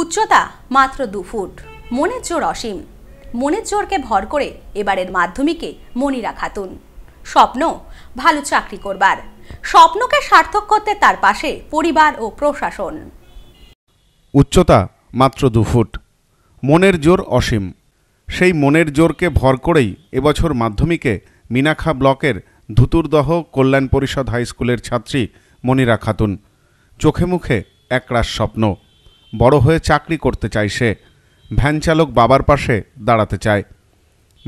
উচ্চতা মাত্র দু ফুট মনের জোর অসীম মনের জোরকে ভর করে এবারের মাধ্যমিকে মনিরা খাতুন স্বপ্ন ভালো চাকরি করবার স্বপ্নকে সার্থক করতে তার পাশে পরিবার ও প্রশাসন উচ্চতা মাত্র দু ফুট মনের জোর অসীম সেই মনের জোরকে ভর করেই এবছর মাধ্যমিকে মিনাখা ব্লকের ধুতুরদহ কল্যাণ পরিষদ হাই স্কুলের ছাত্রী মনিরা খাতুন চোখে মুখে একরাশ স্বপ্ন বড় হয়ে চাকরি করতে চায় সে ভ্যান চালক বাবার পাশে দাঁড়াতে চায়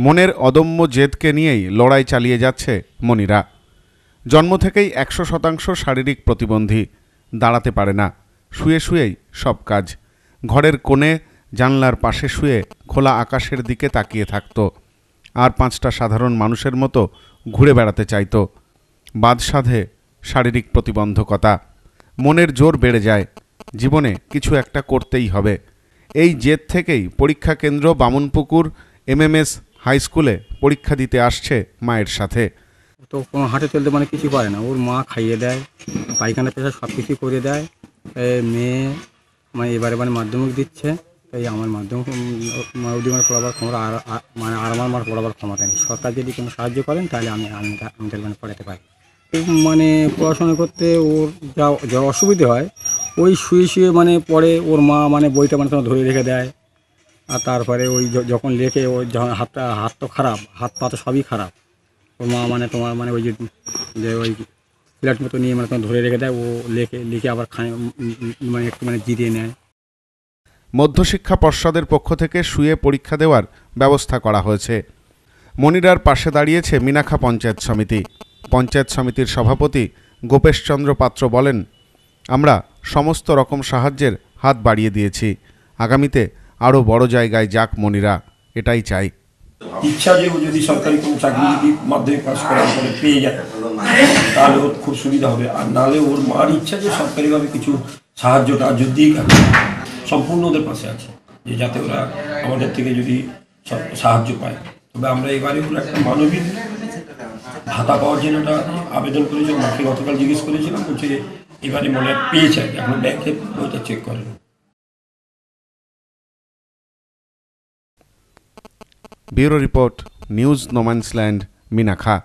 মনের অদম্য জেদকে নিয়েই লড়াই চালিয়ে যাচ্ছে মনিরা জন্ম থেকেই একশো শতাংশ শারীরিক প্রতিবন্ধী দাঁড়াতে পারে না শুয়ে শুয়েই সব কাজ ঘরের কোণে জানলার পাশে শুয়ে খোলা আকাশের দিকে তাকিয়ে থাকত আর পাঁচটা সাধারণ মানুষের মতো ঘুরে বেড়াতে চাইত বাদ সাধে শারীরিক প্রতিবন্ধকতা মনের জোর বেড়ে যায় জীবনে কিছু একটা করতেই হবে এই জেদ থেকেই পরীক্ষা কেন্দ্র বামুনপুকুর এমএমএস হাই স্কুলে পরীক্ষা দিতে আসছে মায়ের সাথে তো কোনো হাঁটে চলতে মানে কিছু পারে না ওর মা খাইয়ে দেয় পায়খানা পেশা সব কিছু করে দেয় মেয়ে মানে এবারে মানে মাধ্যমিক দিচ্ছে তাই আমার মাধ্যমিক ওদি মানে পড়াবার ক্ষমতা আর মানে আর আমার মার পড়াবার ক্ষমতা নেই সরকার যদি কোনো সাহায্য করেন তাহলে আমি আমি আমি তাহলে মানে পড়াতে পারি মানে পড়াশোনা করতে ওর যা যা অসুবিধে হয় ওই শুয়ে শুয়ে মানে পরে ওর মা মানে বইটা মানে ধরে রেখে দেয় আর তারপরে ওই যখন লেখে ওই যখন হাতটা হাত তো খারাপ হাত পা তো সবই খারাপ ওর মা মানে তোমার মানে ওই যে ওই প্লেট মতো নিয়ে মানে ধরে রেখে দেয় ও লেখে লিখে আবার খায় মানে একটু মানে জিরিয়ে নেয় মধ্যশিক্ষা পর্ষদের পক্ষ থেকে শুয়ে পরীক্ষা দেওয়ার ব্যবস্থা করা হয়েছে মনিরার পাশে দাঁড়িয়েছে মিনাখা পঞ্চায়েত সমিতি পঞ্চায়েত সমিতির সভাপতি গোপেশচন্দ্র পাত্র বলেন আমরা সমস্ত রকম সাহায্যের হাত বাড়িয়ে দিয়েছি আগামীতে আরও বড় জায়গায় যাক মনিরা এটাই চাই ইচ্ছা যে ও যদি সরকারি কোনো চাকরি যদি মাধ্যমিক পাস করার পরে পেয়ে যায় তাহলে ওর খুব সুবিধা হবে আর নাহলে ওর মার ইচ্ছা যে সরকারিভাবে কিছু সাহায্যটা যদি সম্পূর্ণ ওদের পাশে আছে যে যাতে ওরা আমাদের থেকে যদি সাহায্য পায় তবে আমরা এবারে ওরা একটা মানবিক ভাতা পাওয়ার জন্য একটা আবেদন করেছিলাম মাকে গতকাল জিজ্ঞেস করেছিলাম বলছে এবারে মনে হয় পেয়েছে আর এখন ব্যাংকে বইটা চেক করেন bureau report news no man's land Minakhan